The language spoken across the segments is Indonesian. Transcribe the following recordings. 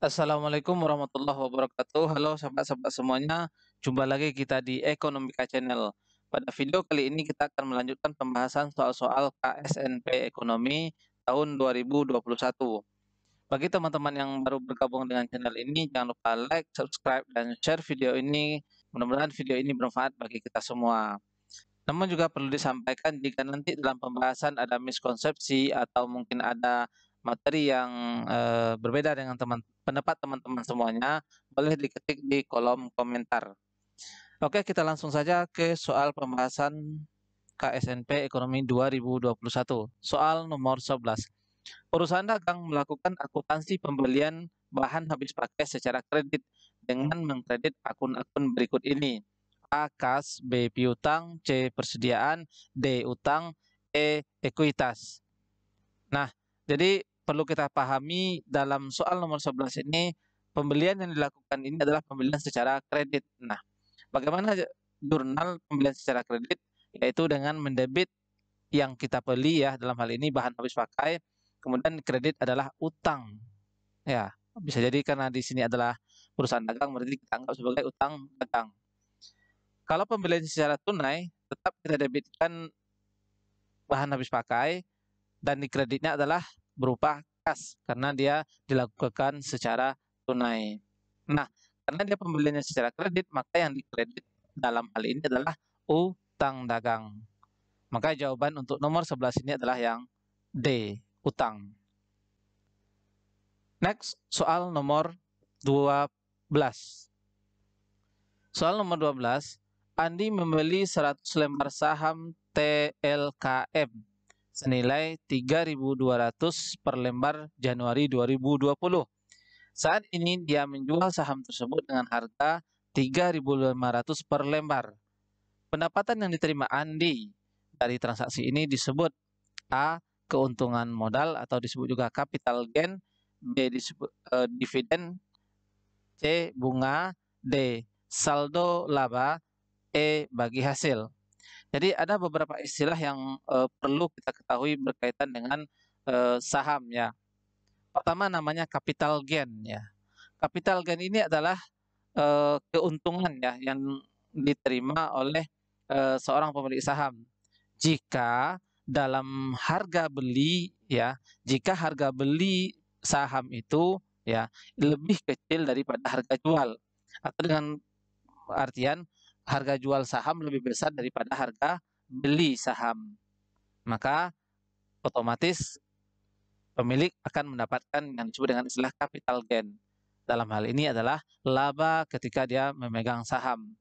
Assalamualaikum warahmatullahi wabarakatuh. Halo sahabat-sahabat semuanya, jumpa lagi kita di Ekonomika Channel. Pada video kali ini kita akan melanjutkan pembahasan soal-soal KSNP Ekonomi tahun 2021. Bagi teman-teman yang baru bergabung dengan channel ini, jangan lupa like, subscribe, dan share video ini. Mudah-mudahan video ini bermanfaat bagi kita semua. Namun juga perlu disampaikan jika nanti dalam pembahasan ada miskonsepsi atau mungkin ada materi yang uh, berbeda dengan teman pendapat teman-teman semuanya, boleh diketik di kolom komentar. Oke, kita langsung saja ke soal pembahasan KSNP Ekonomi 2021. Soal nomor 11. Perusahaan dagang melakukan akuntansi pembelian bahan habis pakai secara kredit dengan mengkredit akun-akun berikut ini. A. Kas, B. Piutang, C. Persediaan, D. Utang, E. Ekuitas. Nah, jadi perlu kita pahami dalam soal nomor 11 ini pembelian yang dilakukan ini adalah pembelian secara kredit. Nah, bagaimana jurnal pembelian secara kredit yaitu dengan mendebit yang kita beli ya dalam hal ini bahan habis pakai, kemudian kredit adalah utang. Ya, bisa jadi karena di sini adalah perusahaan dagang berarti kita anggap sebagai utang dagang. Kalau pembelian secara tunai tetap kita debitkan bahan habis pakai dan di kreditnya adalah berupa kas karena dia dilakukan secara tunai. Nah, karena dia pembeliannya secara kredit, maka yang dikredit dalam hal ini adalah utang dagang. Maka jawaban untuk nomor 11 ini adalah yang D, utang. Next, soal nomor 12. Soal nomor 12, Andi membeli 100 lembar saham TLKM senilai 3.200 per lembar Januari 2020. Saat ini dia menjual saham tersebut dengan harga 3.500 per lembar. Pendapatan yang diterima Andi dari transaksi ini disebut A. keuntungan modal atau disebut juga capital gain, B. disebut eh, dividen, C. bunga, D. saldo laba, E. bagi hasil. Jadi ada beberapa istilah yang uh, perlu kita ketahui berkaitan dengan uh, saham ya. Pertama namanya capital gain ya. Capital gain ini adalah uh, keuntungan ya yang diterima oleh uh, seorang pemilik saham jika dalam harga beli ya, jika harga beli saham itu ya lebih kecil daripada harga jual atau dengan artian harga jual saham lebih besar daripada harga beli saham. Maka otomatis pemilik akan mendapatkan yang disebut dengan istilah capital gain. Dalam hal ini adalah laba ketika dia memegang saham.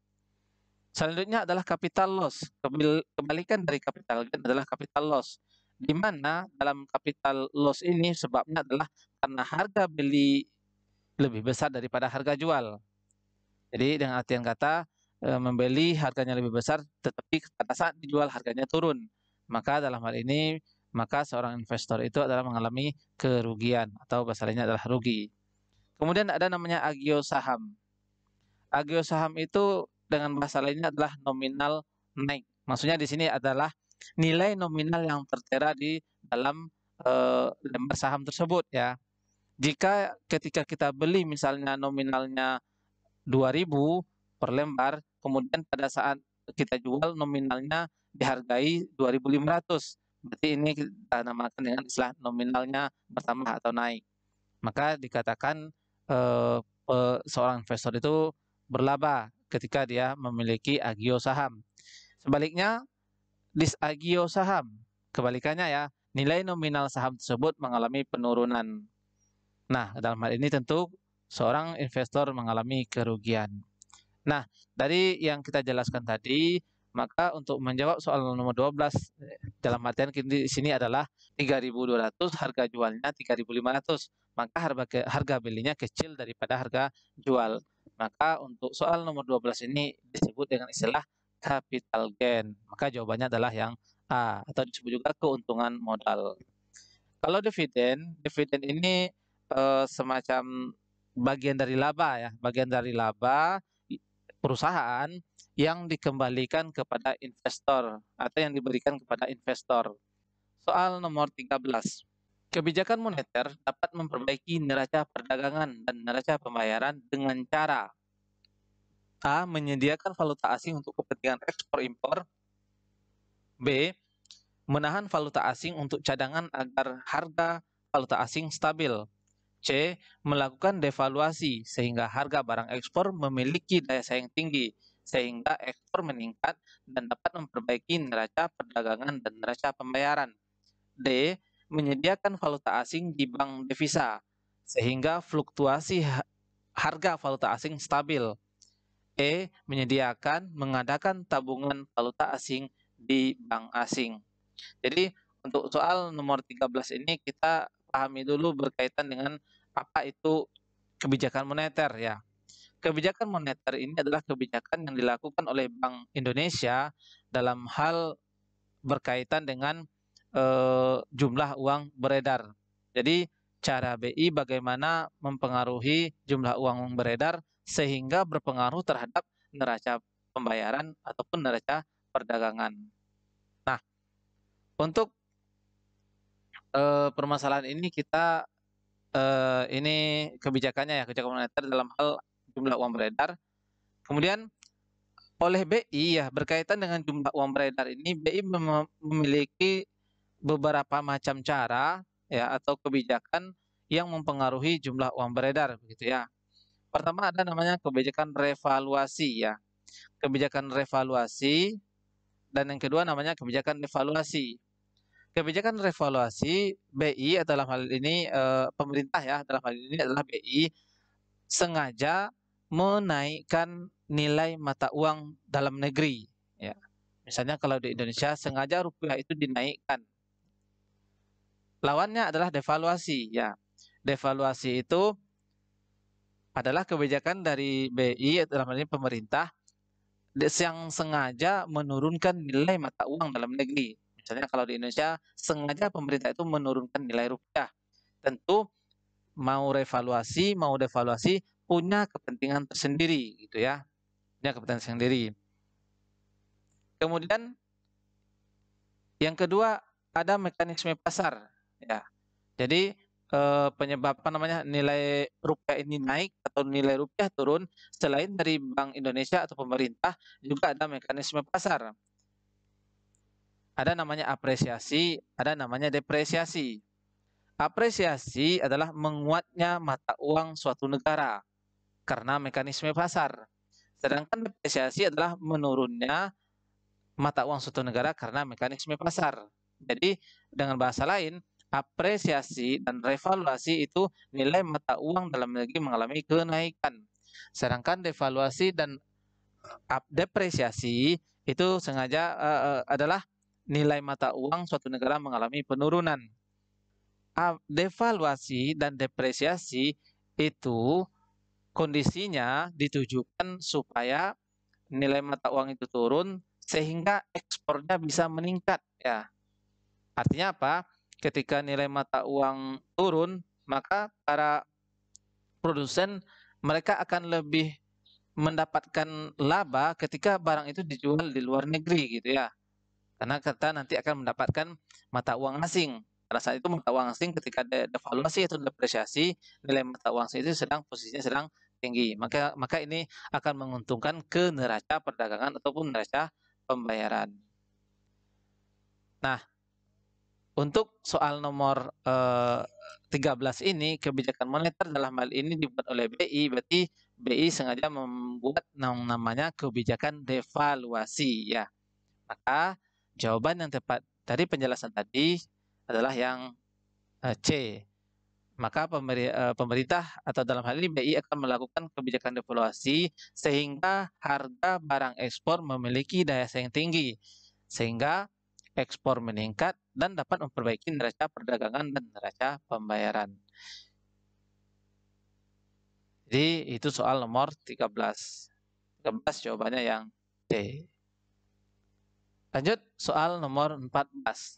Selanjutnya adalah capital loss. Kebalikan dari capital gain adalah capital loss. Di mana dalam capital loss ini sebabnya adalah karena harga beli lebih besar daripada harga jual. Jadi dengan artian kata Eh, membeli harganya lebih besar tetapi pada saat dijual harganya turun maka dalam hal ini maka seorang investor itu adalah mengalami kerugian atau bahasanya adalah rugi. Kemudian ada namanya agio saham. Agio saham itu dengan bahasa lainnya adalah nominal naik. Maksudnya di sini adalah nilai nominal yang tertera di dalam e, lembar saham tersebut ya. Jika ketika kita beli misalnya nominalnya 2000 per lembar, kemudian pada saat kita jual nominalnya dihargai 2.500. Berarti ini kita namakan dengan istilah nominalnya bertambah atau naik. Maka dikatakan eh, eh seorang investor itu berlaba ketika dia memiliki agio saham. Sebaliknya, disagio saham, kebalikannya ya, nilai nominal saham tersebut mengalami penurunan. Nah, dalam hal ini tentu seorang investor mengalami kerugian. Nah, dari yang kita jelaskan tadi, maka untuk menjawab soal nomor 12 eh, dalam artian di sini adalah 3.200 harga jualnya 3.500 maka harga harga belinya kecil daripada harga jual maka untuk soal nomor 12 ini disebut dengan istilah capital gain maka jawabannya adalah yang A atau disebut juga keuntungan modal kalau dividen dividen ini e, semacam bagian dari laba ya bagian dari laba perusahaan yang dikembalikan kepada investor atau yang diberikan kepada investor. Soal nomor 13. Kebijakan moneter dapat memperbaiki neraca perdagangan dan neraca pembayaran dengan cara A. Menyediakan valuta asing untuk kepentingan ekspor impor B. Menahan valuta asing untuk cadangan agar harga valuta asing stabil C. Melakukan devaluasi sehingga harga barang ekspor memiliki daya saing tinggi sehingga ekspor meningkat dan dapat memperbaiki neraca perdagangan dan neraca pembayaran. D. Menyediakan valuta asing di bank devisa sehingga fluktuasi harga valuta asing stabil. E. Menyediakan mengadakan tabungan valuta asing di bank asing. Jadi untuk soal nomor 13 ini kita pahami dulu berkaitan dengan apa itu kebijakan moneter ya. Kebijakan moneter ini adalah kebijakan yang dilakukan oleh Bank Indonesia dalam hal berkaitan dengan e, jumlah uang beredar. Jadi cara BI bagaimana mempengaruhi jumlah uang beredar sehingga berpengaruh terhadap neraca pembayaran ataupun neraca perdagangan. Nah, untuk uh, permasalahan ini kita uh, ini kebijakannya ya kebijakan moneter dalam hal jumlah uang beredar. Kemudian oleh BI ya berkaitan dengan jumlah uang beredar ini BI mem memiliki beberapa macam cara ya atau kebijakan yang mempengaruhi jumlah uang beredar begitu ya. Pertama ada namanya kebijakan revaluasi ya. Kebijakan revaluasi dan yang kedua namanya kebijakan devaluasi kebijakan revaluasi BI atau dalam hal ini e, pemerintah ya dalam hal ini adalah BI sengaja menaikkan nilai mata uang dalam negeri ya misalnya kalau di Indonesia sengaja rupiah itu dinaikkan lawannya adalah devaluasi ya devaluasi itu adalah kebijakan dari BI atau dalam hal ini pemerintah yang sengaja menurunkan nilai mata uang dalam negeri Misalnya kalau di Indonesia sengaja pemerintah itu menurunkan nilai rupiah. Tentu mau revaluasi, mau devaluasi punya kepentingan tersendiri gitu ya. Punya kepentingan sendiri. Kemudian yang kedua ada mekanisme pasar ya. Jadi eh, penyebab apa namanya nilai rupiah ini naik atau nilai rupiah turun selain dari Bank Indonesia atau pemerintah juga ada mekanisme pasar. Ada namanya apresiasi, ada namanya depresiasi. Apresiasi adalah menguatnya mata uang suatu negara karena mekanisme pasar. Sedangkan depresiasi adalah menurunnya mata uang suatu negara karena mekanisme pasar. Jadi dengan bahasa lain, apresiasi dan revaluasi itu nilai mata uang dalam negeri mengalami kenaikan. Sedangkan devaluasi dan depresiasi itu sengaja uh, adalah nilai mata uang suatu negara mengalami penurunan. Devaluasi dan depresiasi itu kondisinya ditujukan supaya nilai mata uang itu turun sehingga ekspornya bisa meningkat ya. Artinya apa? Ketika nilai mata uang turun, maka para produsen mereka akan lebih mendapatkan laba ketika barang itu dijual di luar negeri gitu ya. Karena kita nanti akan mendapatkan mata uang asing. Pada saat itu mata uang asing ketika devaluasi atau depresiasi nilai mata uang asing itu sedang posisinya sedang tinggi. Maka maka ini akan menguntungkan ke neraca perdagangan ataupun neraca pembayaran. Nah, untuk soal nomor eh, 13 ini kebijakan moneter dalam hal ini dibuat oleh BI berarti BI sengaja membuat namanya kebijakan devaluasi ya. Maka Jawaban yang tepat dari penjelasan tadi adalah yang eh, C. Maka eh, pemerintah atau dalam hal ini BI akan melakukan kebijakan devaluasi sehingga harga barang ekspor memiliki daya saing tinggi sehingga ekspor meningkat dan dapat memperbaiki neraca perdagangan dan neraca pembayaran. Jadi itu soal nomor 13. 13 jawabannya yang D. Lanjut soal nomor 14.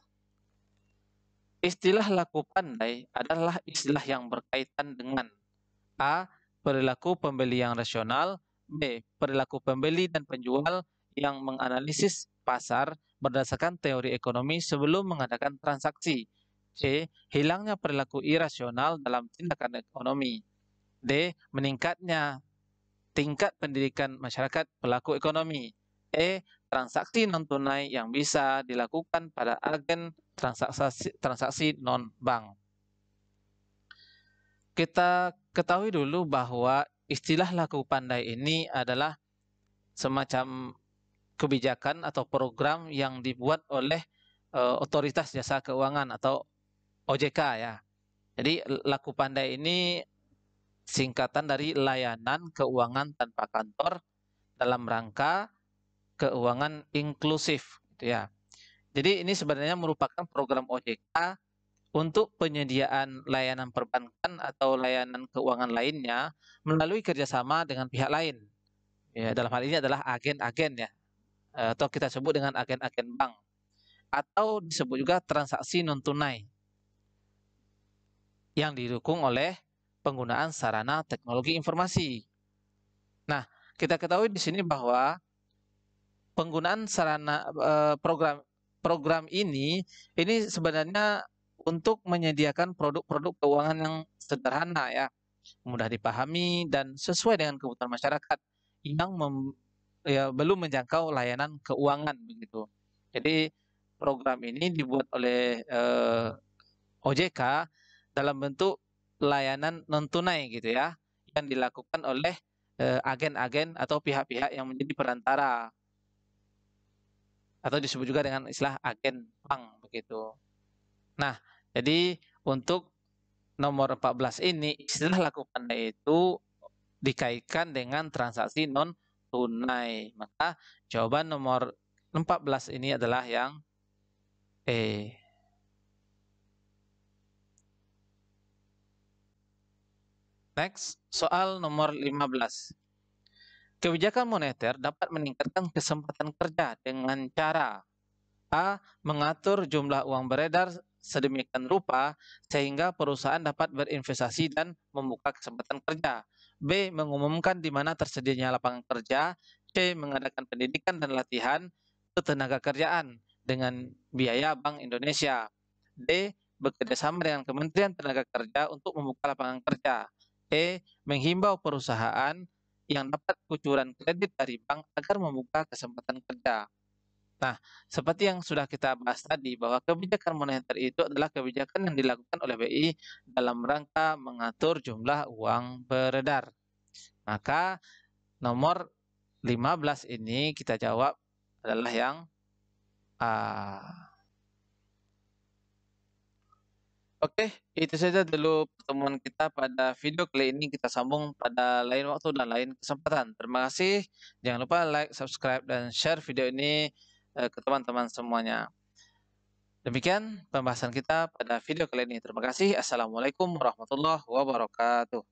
Istilah laku pandai adalah istilah yang berkaitan dengan A. Perilaku pembeli yang rasional B. Perilaku pembeli dan penjual yang menganalisis pasar berdasarkan teori ekonomi sebelum mengadakan transaksi C. Hilangnya perilaku irasional dalam tindakan ekonomi D. Meningkatnya tingkat pendidikan masyarakat pelaku ekonomi E transaksi non tunai yang bisa dilakukan pada agen transaksi transaksi non bank. Kita ketahui dulu bahwa istilah laku pandai ini adalah semacam kebijakan atau program yang dibuat oleh e, otoritas jasa keuangan atau OJK ya. Jadi laku pandai ini singkatan dari layanan keuangan tanpa kantor dalam rangka keuangan inklusif gitu ya. Jadi ini sebenarnya merupakan program OJK untuk penyediaan layanan perbankan atau layanan keuangan lainnya melalui kerjasama dengan pihak lain. Ya, dalam hal ini adalah agen-agen ya, atau kita sebut dengan agen-agen bank, atau disebut juga transaksi non tunai yang didukung oleh penggunaan sarana teknologi informasi. Nah, kita ketahui di sini bahwa penggunaan sarana eh, program program ini ini sebenarnya untuk menyediakan produk-produk keuangan yang sederhana ya, mudah dipahami dan sesuai dengan kebutuhan masyarakat yang mem, ya, belum menjangkau layanan keuangan begitu. Jadi program ini dibuat oleh eh, OJK dalam bentuk layanan non tunai gitu ya, yang dilakukan oleh eh, agen-agen atau pihak-pihak yang menjadi perantara atau disebut juga dengan istilah agen bank begitu. Nah, jadi untuk nomor 14 ini istilah laku pandai itu dikaitkan dengan transaksi non tunai. Maka jawaban nomor 14 ini adalah yang E. Next, soal nomor 15. Kebijakan moneter dapat meningkatkan kesempatan kerja dengan cara A. Mengatur jumlah uang beredar sedemikian rupa sehingga perusahaan dapat berinvestasi dan membuka kesempatan kerja. B. Mengumumkan di mana tersedianya lapangan kerja. C. Mengadakan pendidikan dan latihan ketenaga kerjaan dengan biaya Bank Indonesia. D. Bekerjasama dengan Kementerian Tenaga Kerja untuk membuka lapangan kerja. E. Menghimbau perusahaan yang dapat kucuran kredit dari bank agar membuka kesempatan kerja. Nah, seperti yang sudah kita bahas tadi bahwa kebijakan moneter itu adalah kebijakan yang dilakukan oleh BI dalam rangka mengatur jumlah uang beredar. Maka nomor 15 ini kita jawab adalah yang Uh, Oke, itu saja dulu pertemuan kita pada video kali ini. Kita sambung pada lain waktu dan lain kesempatan. Terima kasih. Jangan lupa like, subscribe, dan share video ini eh, ke teman-teman semuanya. Demikian pembahasan kita pada video kali ini. Terima kasih. Assalamualaikum warahmatullahi wabarakatuh.